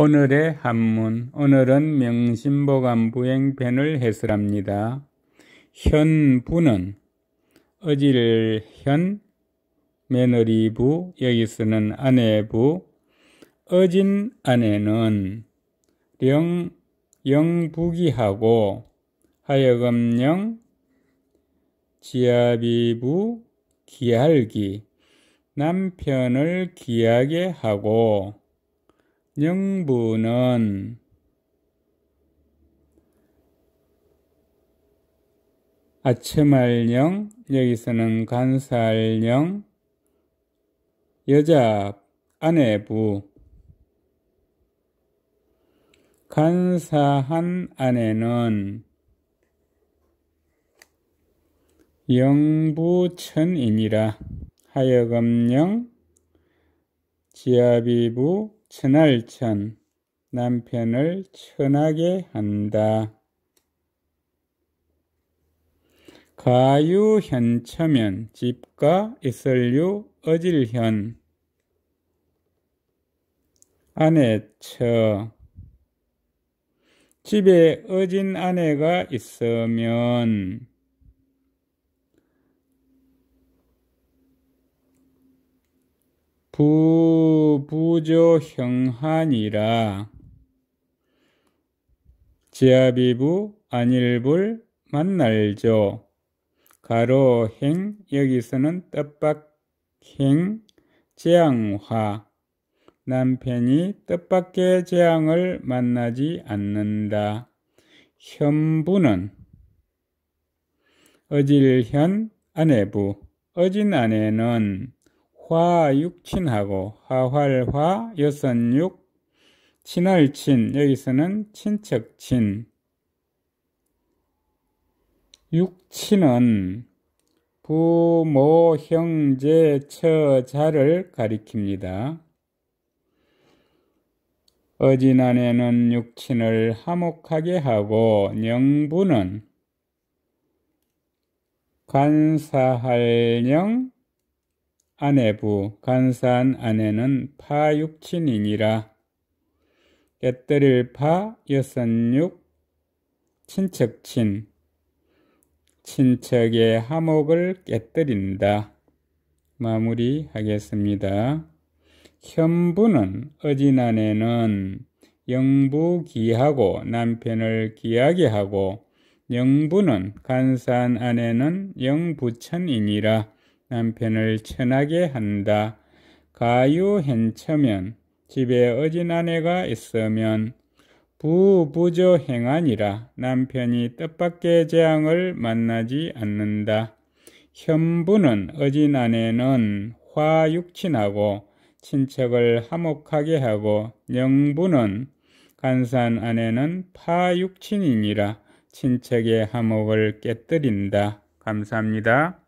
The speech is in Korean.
오늘의 한문, 오늘은 명심보감부행편을 해설합니다. 현부는 어질현, 며느리부, 여기 쓰는 아내부, 어진 아내는 령, 영부기하고 하여금령, 지아비부, 기할기, 남편을 기하게 하고 영부는 아침할령, 여기서는 간살령, 사 여자, 아내부, 간사한 아내는 영부천이니라 하여금령 지아비부 천할천 남편을 천하게 한다. 가유현처면 집과있을류 어질현 아내처 집에 어진 아내가 있으면 부 부조형하니라. 지아비부 안일불 만날조 가로행 여기서는 떡박행 재앙화 남편이 뜻밖의 재앙을 만나지 않는다. 현부는 어질현 아내부 어진 아내는 화육친하고 하활화 여선육 친할친 여기서는 친척친 육친은 부모, 형제, 처자를 가리킵니다. 어지난에는 육친을 화목하게 하고 영부는 간사할 영, 아내부 간사한 아내는 파육친이니라. 깨뜨릴 파 여선육 친척친 친척의 하목을 깨뜨린다. 마무리하겠습니다. 현부는 어진아내는 영부기하고 남편을 기하게 하고 영부는 간사한 아내는 영부천이니라. 남편을 천하게 한다. 가유 h 처면 집에 어진 아내가 있으면 부부조 행하니라 남편이 뜻밖의 재앙을 만나지 않는다. 현부는 어진 아내는 화육친하고 친척을 화목하게 하고 영부는 간산 아내는 파육친이니라 친척의 화목을 깨뜨린다. 감사합니다.